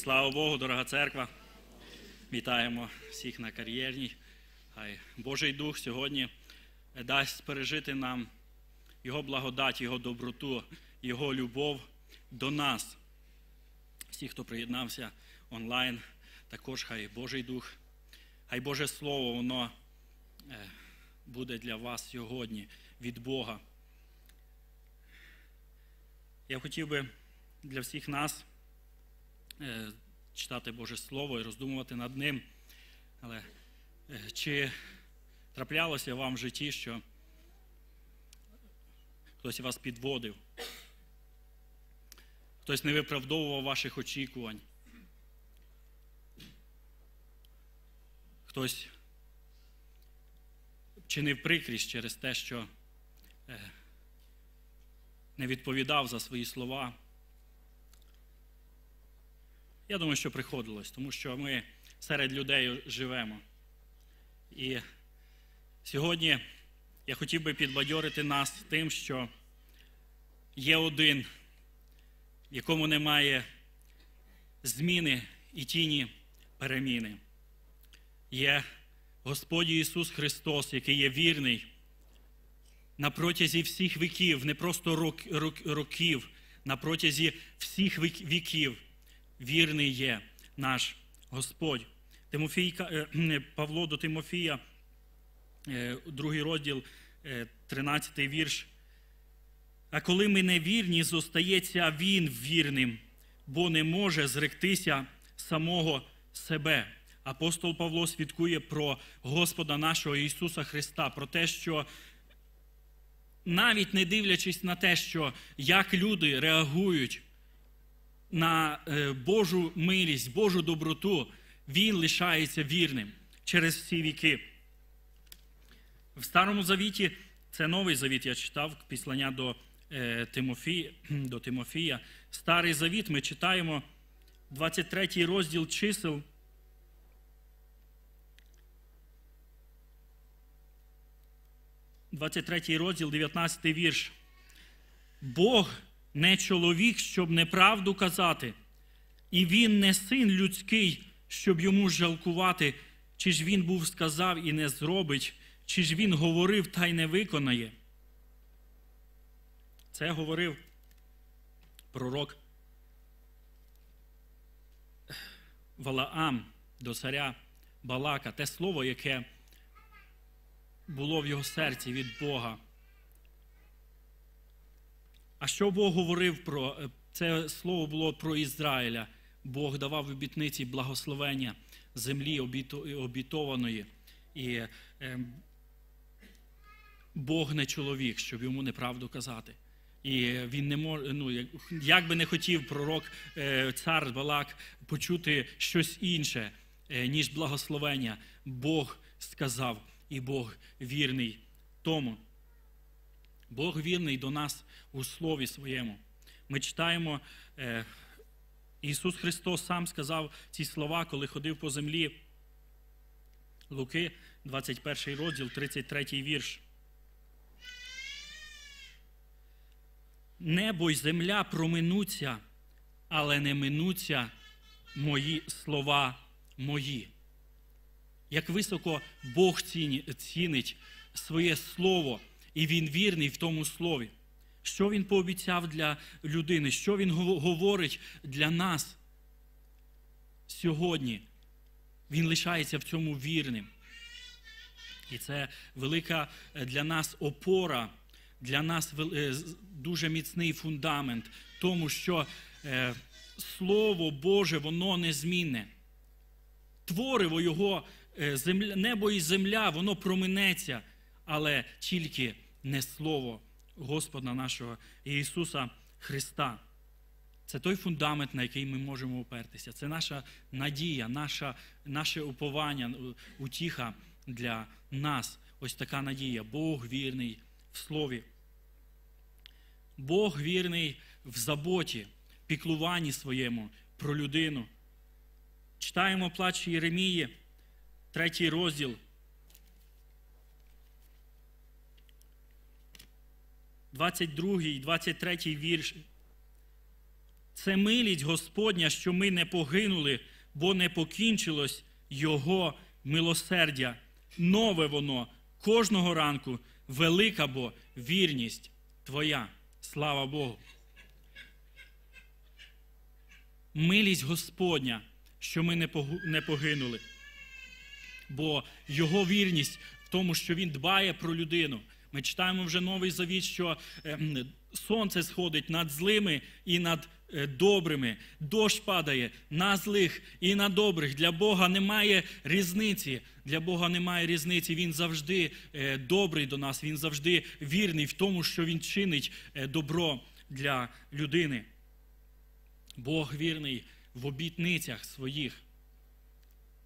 Слава Богу, дорога церква. Вітаємо всіх на кар'єрній. Хай Божий Дух сьогодні дасть пережити нам Його благодать, Його доброту, Його любов до нас. Всі, хто приєднався онлайн, також хай Божий Дух, хай Боже Слово, воно е, буде для вас сьогодні від Бога. Я хотів би для всіх нас. Е, читати Боже Слово і роздумувати над ним. Але е, чи траплялося вам в житті, що хтось вас підводив, хтось не виправдовував ваших очікувань, хтось чинив прикрість через те, що е, не відповідав за свої слова. Я думаю, що приходилось, тому що ми серед людей живемо. І сьогодні я хотів би підбадьорити нас тим, що є один, якому немає зміни і тіні переміни. Є Господь Ісус Христос, який є вірний на протязі всіх віків, не просто років, на протязі всіх віків вірний є наш Господь. Тимофійка, е, е, Павло до Тимофія, е, другий розділ, 13 вірш. А коли ми невірні, зостається він вірним, бо не може зректися самого себе. Апостол Павло свідкує про Господа нашого Ісуса Христа, про те, що навіть не дивлячись на те, що як люди реагують на е, Божу милість, Божу доброту, він лишається вірним через всі віки. В Старому Завіті, це новий завіт, я читав післання до е, Тимофія, до Тимофія. Старий Завіт ми читаємо 23 розділ чисел. Двадцять розділ, 19 вірш. Бог не чоловік, щоб неправду казати, і він не син людський, щоб йому жалкувати, чи ж він був сказав і не зробить, чи ж він говорив та й не виконає. Це говорив пророк Валаам до царя Балака, те слово, яке було в його серці від Бога. А що Бог говорив про е, це слово було про Ізраїля? Бог давав обітниці благословення землі обітованої. І ем, Бог не чоловік, щоб йому неправду казати. І він не може, ну як би не хотів пророк, е, цар Балак почути щось інше, е, ніж благословення. Бог сказав, і Бог вірний тому. Бог вірний до нас у Слові Своєму. Ми читаємо, е, Ісус Христос сам сказав ці слова, коли ходив по землі. Луки, 21 розділ, 33 вірш. Небо й земля проминуться, але не минуться мої слова мої. Як високо Бог цінить своє слово. І він вірний в тому слові. Що він пообіцяв для людини, що він говорить для нас сьогодні? Він лишається в цьому вірним. І це велика е, для нас опора, для нас е, дуже міцний фундамент, тому що е, Слово Боже, воно незмінне. Твориво його небо і земля, воно променеться але тільки не Слово Господа нашого Ісуса Христа. Це той фундамент, на який ми можемо опертися. Це наша надія, наша, наше уповання, утіха для нас. Ось така надія. Бог вірний в слові. Бог вірний в заботі, піклуванні своєму про людину. Читаємо плач Єремії, третій розділ. 22 і 23 вірш. Це милість Господня, що ми не погинули, бо не покінчилось Його милосердя. Нове воно кожного ранку, велика бо вірність Твоя. Слава Богу. Милість Господня, що ми не погинули. Бо Його вірність в тому, що Він дбає про людину. Ми читаємо вже новий завіт, що е, сонце сходить над злими і над е, добрими. Дощ падає на злих і на добрих. Для Бога немає різниці. Для Бога немає різниці. Він завжди е, добрий до нас, він завжди вірний в тому, що він чинить добро для людини. Бог вірний в обітницях своїх.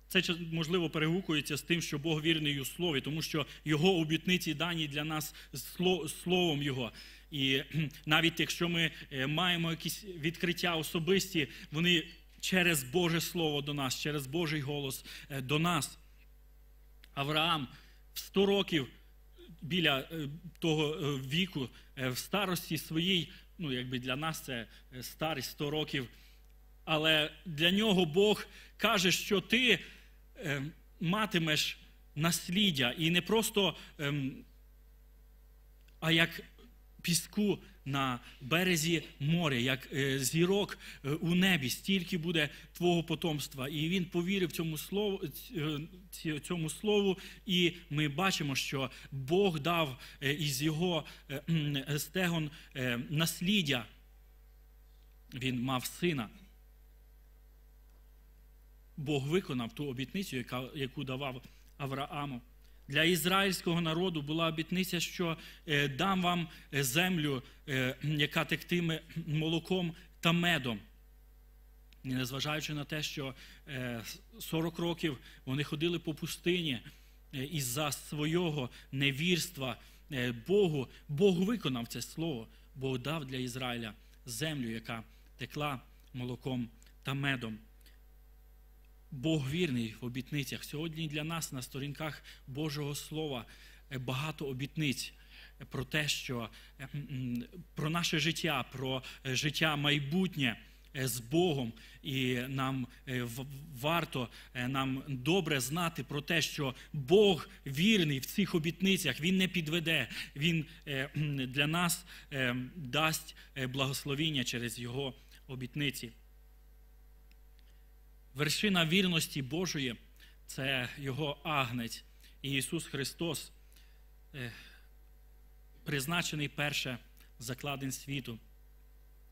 Це можливо перегукується з тим, що Бог вірний у слові, тому що Його обітниці дані для нас словом Його. І навіть якщо ми е, маємо якісь відкриття особисті, вони через Боже Слово до нас, через Божий голос е, до нас. Авраам в 100 років біля е, того віку, в старості своїй, ну якби для нас це старість 100 років але для нього Бог каже, що ти ем, матимеш насліддя і не просто, ем, а як піску на березі моря, як е, зірок е, у небі, стільки буде твого потомства. І він повірив цьому слову е, цьому слову, і ми бачимо, що Бог дав із його стегон насліддя. Він мав сина. Бог виконав ту обітницю, яку давав Аврааму. Для ізраїльського народу була обітниця, що е, дам вам е, землю, е, яка тектиме молоком та медом. незважаючи на те, що 40 років вони ходили по пустині із за свого невірства Богу, Бог виконав це слово, Бог дав для Ізраїля землю, яка текла молоком та медом. Бог вірний в обітницях. Сьогодні для нас на сторінках Божого Слова е, багато обітниць е, про те, що е, про наше життя, про життя майбутнє. З Богом, і нам варто нам добре знати про те, що Бог вірний в цих обітницях, Він не підведе, Він для нас дасть благословіння через Його обітниці вершина вірності Божої це Його агнець і Ісус Христос, е, призначений перше закладен світу.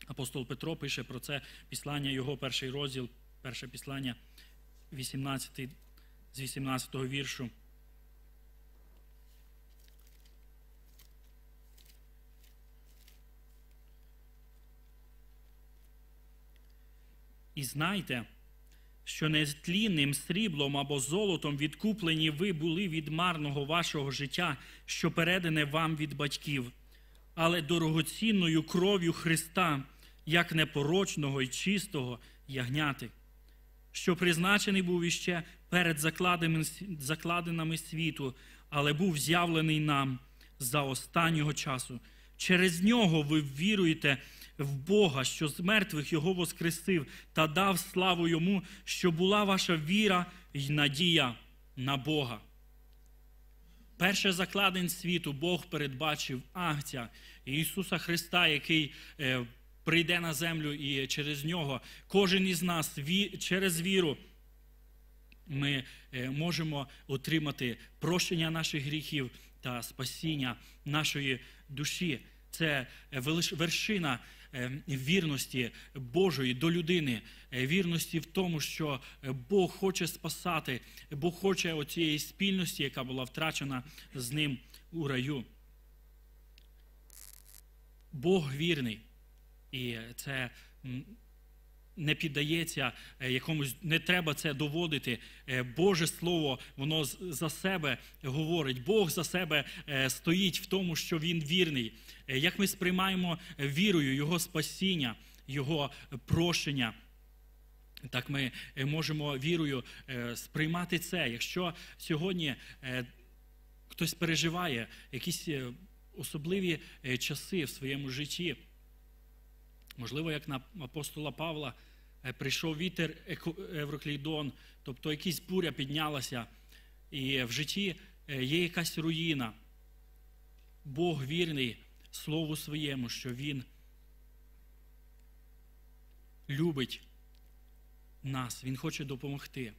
Апостол Петро пише про це післання його перший розділ, перше післання 18, з 18 го віршу. І знайте що не тлінним сріблом або золотом відкуплені ви були від марного вашого життя, що передане вам від батьків, але дорогоцінною кров'ю Христа, як непорочного і чистого ягняти, що призначений був іще перед закладинами світу, але був з'явлений нам за останнього часу. Через нього ви віруєте в Бога, що з мертвих Його воскресив та дав славу Йому, що була ваша віра й надія на Бога. Перше закладень світу Бог передбачив Агця Ісуса Христа, який е, прийде на землю і через нього. Кожен із нас ві через віру. Ми е, можемо отримати прощення наших гріхів та спасіння нашої душі. Це е, велиш вершина Ем, вірності Божої до людини, е, вірності в тому, що е, Бог хоче спасати, Бог хоче оцієї спільності, яка була втрачена з ним у раю. Бог вірний. І це не піддається е, якомусь, не треба це доводити. Е, Боже Слово, воно за себе говорить. Бог за себе е, стоїть в тому, що Він вірний. Як ми сприймаємо вірою, Його спасіння, Його прощення, так ми можемо вірою сприймати це. Якщо сьогодні хтось переживає якісь особливі часи в своєму житті. Можливо, як на апостола Павла «Е, прийшов вітер Евроклейдон, тобто якась буря піднялася, і в житті е, є якась руїна. Бог вірний Слову своєму, що Він любить нас, Він хоче допомогти.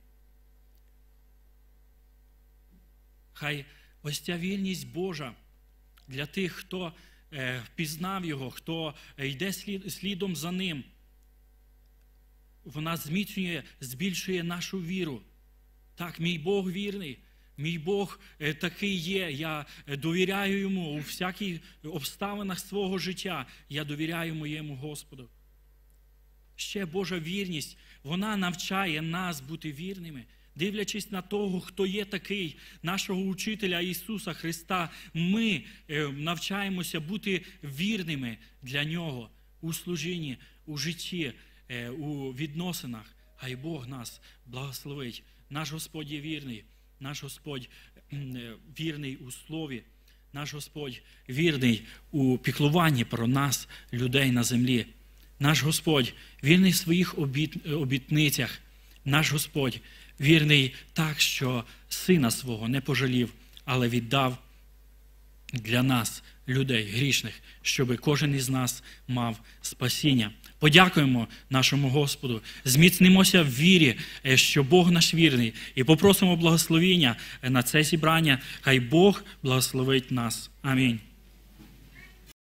Хай ось ця вільність Божа для тих, хто. Е, впізнав його, хто е, йде слідом за ним. Вона зміцнює, збільшує нашу віру. Так, мій Бог вірний, мій Бог е, такий є. Я довіряю йому у всяких обставинах свого життя. Я довіряю моєму Господу. Ще Божа вірність, вона навчає нас бути вірними дивлячись на того, хто є такий, нашого учителя Ісуса Христа, ми е, навчаємося бути вірними для Нього у служінні, у житті, е, у відносинах. Хай Бог нас благословить. Наш Господь є вірний, наш Господь е, вірний у слові, наш Господь вірний у піклуванні про нас, людей на землі. Наш Господь вірний в своїх обітницях, наш Господь вірний так, що сина свого не пожалів, але віддав для нас, людей грішних, щоб кожен із нас мав спасіння. Подякуємо нашому Господу, зміцнимося в вірі, е, що Бог наш вірний, і попросимо благословіння е, на це зібрання. Хай Бог благословить нас. Амінь.